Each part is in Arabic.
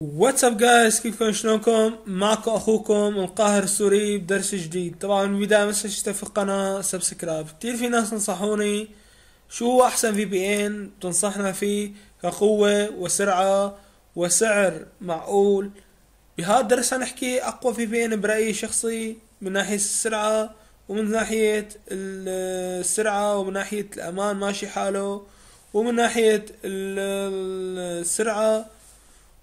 واتساب جايز كيفكم شلونكم معكم اخوكم القاهر السوري بدرس جديد طبعا بالبداية ما تنسوا في القناة سبسكرايب كتير في ناس نصحوني شو هو احسن في بي ان تنصحنا فيه كقوة وسرعة وسعر معقول بهذا الدرس حنحكي اقوى في بي ان برأيي الشخصي من ناحية السرعة ومن ناحية السرعة ومن ناحية الامان ماشي حاله ومن ناحية السرعة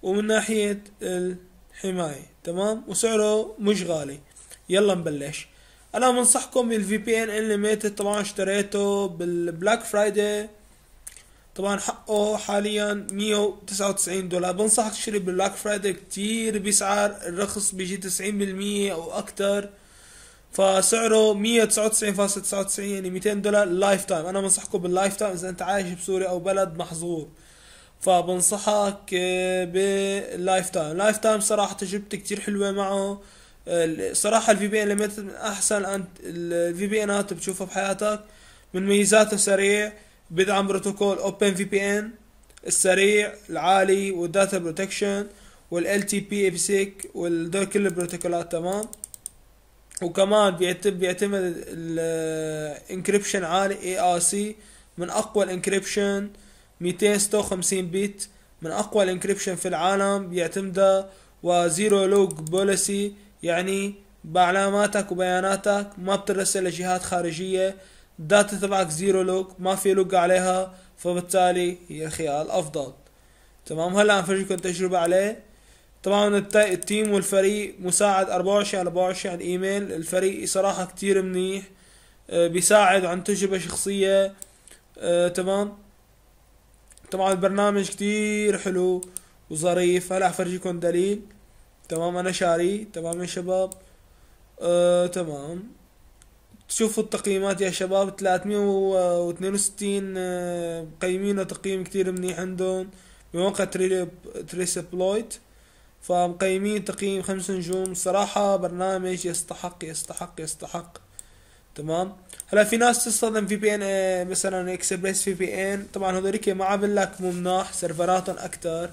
ومن ناحية الحماية تمام وسعره مش غالي يلا نبلش انا بنصحكم بالفي بي ان انليميتد طبعا اشتريته بالبلاك فرايداي طبعا حقه حاليا 199 دولار بنصحك تشتري بالبلاك فرايداي كتير بسعر الرخص بيجي 90% او اكتر فسعره 199.99 يعني 200 دولار لايف تايم انا بنصحكم باللايف تايم اذا انت عايش بسوريا او بلد محظور فبنصحك باللايف تايم لايف تايم صراحه تجربتي كتير حلوه معه صراحه الفي بي ان ليميتد من احسن الفي بي انات بتشوفها بحياتك من ميزاته سريع بدعم بروتوكول اوبن في بي ان السريع العالي والداتا بروتكشن والال تي بي سيك والدول كل البروتوكولات تمام وكمان بيعتمد الانكريبشن عالي اي ار سي من اقوى الانكريبشن 256 بيت من اقوى الانكريبشن في العالم بيعتمدها وزيرو لوج بوليسي يعني بعلاماتك وبياناتك ما بترسل لجهات خارجيه الداتا تبعك زيرو لوج ما في لوج عليها فبالتالي هي الخيار الافضل تمام هلا عم فرجيكم تجربه عليه طبعا التيم والفريق مساعد 24 على 24 على الايميل الفريق صراحه كتير منيح آه، بيساعد عن تجربه شخصيه آه، تمام طبعا البرنامج كتير حلو وظريف هلا افرجيكم دليل تمام انا شاري تمام يا شباب آه تمام تشوفوا التقييمات يا شباب 362 آه مقيمينه تقييم كتير منيح عندهم بموقع تريسبلويت فمقيمين تقييم خمس نجوم صراحة برنامج يستحق يستحق يستحق تمام هلا في ناس تستخدم في بي ان آه، مثلا اكسبريس في بي ان طبعا هذوليك ما عم لك مناح سيرفراتهم اكثر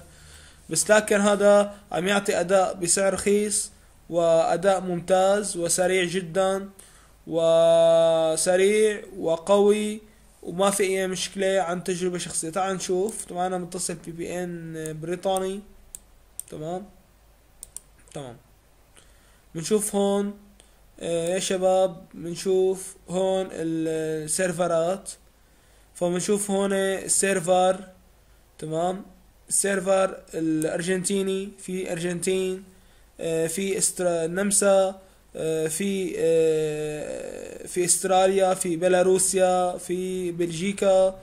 بس لكن هذا عم يعطي اداء بسعر رخيص واداء ممتاز وسريع جدا وسريع وقوي وما في اي مشكله عن تجربه شخصيه تعال نشوف طبعا انا متصل بي بي ان بريطاني تمام تمام بنشوف هون آه، يا شباب بنشوف هون السيرفرات فبنشوف هون السيرفر تمام السيرفر الارجنتيني في ارجنتين آه، في استر النمسا آه، في في استراليا في بيلاروسيا في بلجيكا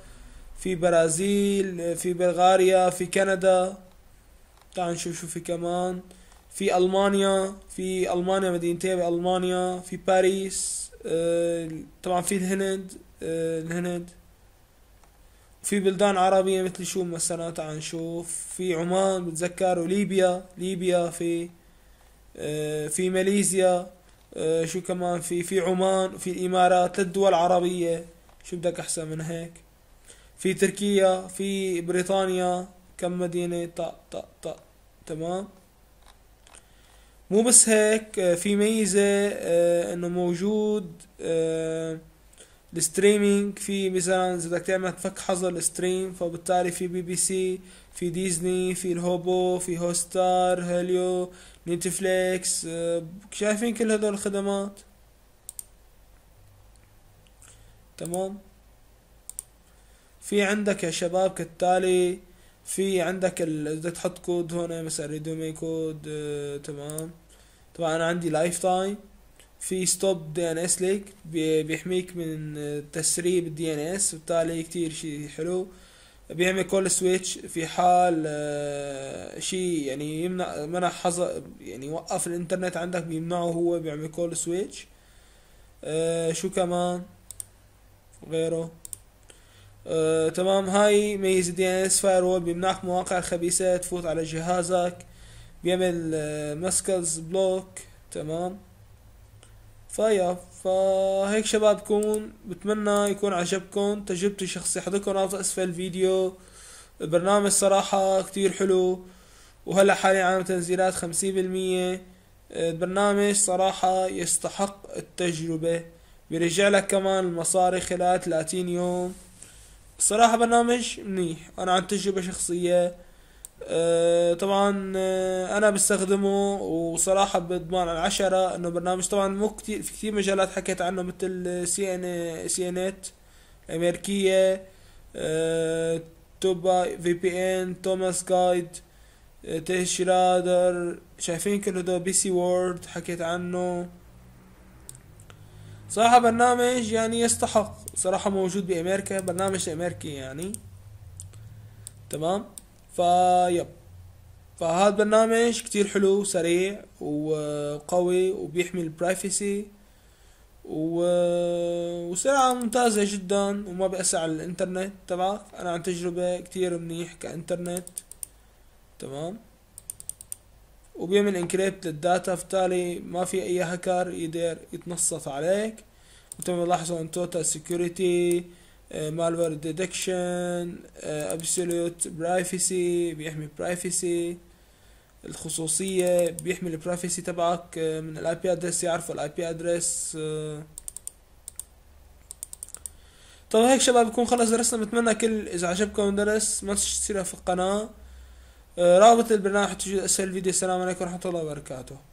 في برازيل في بلغاريا في كندا تعال نشوف شو في كمان في المانيا في المانيا مدينتين بالمانيا في باريس آه، طبعا في الهند آه، الهند في بلدان عربية مثل شو مثلا تعال نشوف في عمان بتذكر وليبيا ليبيا في آه، في ماليزيا شو كمان في في عمان في الامارات ثلاث دول عربية شو بدك احسن من هيك في تركيا في بريطانيا كم مدينة طق طق طق تمام مو بس هيك آه، في ميزة آه، انه موجود آه، الستريمينج في مثلا اذا بدك تعمل تفك حظر الستريم فبالتالي في بي بي سي في ديزني في الهوبو في هوستار هيليو نتفليكس شايفين كل هدول الخدمات تمام في عندك يا شباب كالتالي في عندك ال... بدك تحط كود هون مثلا ريدومي كود تمام طبعا انا عندي لايف تايم في ستوب دي ان اس ليك بيحميك من تسريب الدي ان اس وبالتالي كتير شي حلو بيعمل كول سويتش في حال آه، شيء يعني يمنع منع حظر يعني وقف الانترنت عندك بيمنعه هو بيعمل كول سويتش آه، شو كمان غيره آه، تمام هاي ميزة دي ان اس فاير وول بيمنعك مواقع خبيثة تفوت على جهازك بيعمل ماسكلز آه، بلوك تمام فيا فهيك شباب كون بتمنى يكون عجبكم تجربتي الشخصية حضركم رابط اسفل الفيديو البرنامج صراحة كتير حلو وهلا حاليا عامل تنزيلات خمسين بالمية البرنامج صراحة يستحق التجربة بيرجع لك كمان المصاري خلال ثلاثين يوم صراحة برنامج منيح أنا عن تجربة شخصية آه، طبعا آه، انا بستخدمه وصراحة بضمان العشرة انه برنامج طبعا مو كتير في كتير مجالات حكيت عنه مثل سي ان إيه، سي انات امريكيه آه، توبا في بي ان توماس جايد تيش رادر شايفين كل هدول بي سي وورد حكيت عنه صراحة برنامج يعني يستحق صراحة موجود بأمريكا برنامج أمريكي يعني تمام فيب فهذا برنامج كتير حلو سريع وقوي وبيحمي البرايفسي و... وسرعة ممتازة جدا وما بيأثر على الانترنت تبعك انا عن تجربة كتير منيح كانترنت تمام وبيعمل انكريبت للداتا فبالتالي ما في اي هكر يقدر يتنصت عليك وتم ملاحظة ان توتال سكيورتي مالوير ديتكشن ابسولوت برايفسي بيحمي برايفسي الخصوصيه بيحمي البرايفسي تبعك آه، من الاي بي ادرس يعرفوا الاي بي ادرس طبعا هيك شباب بكون خلص درسنا بتمنى كل اذا عجبكم الدرس ما تنسوا تشتركوا في القناه آه، رابط البرنامج حتوجد اسفل الفيديو السلام عليكم ورحمه الله وبركاته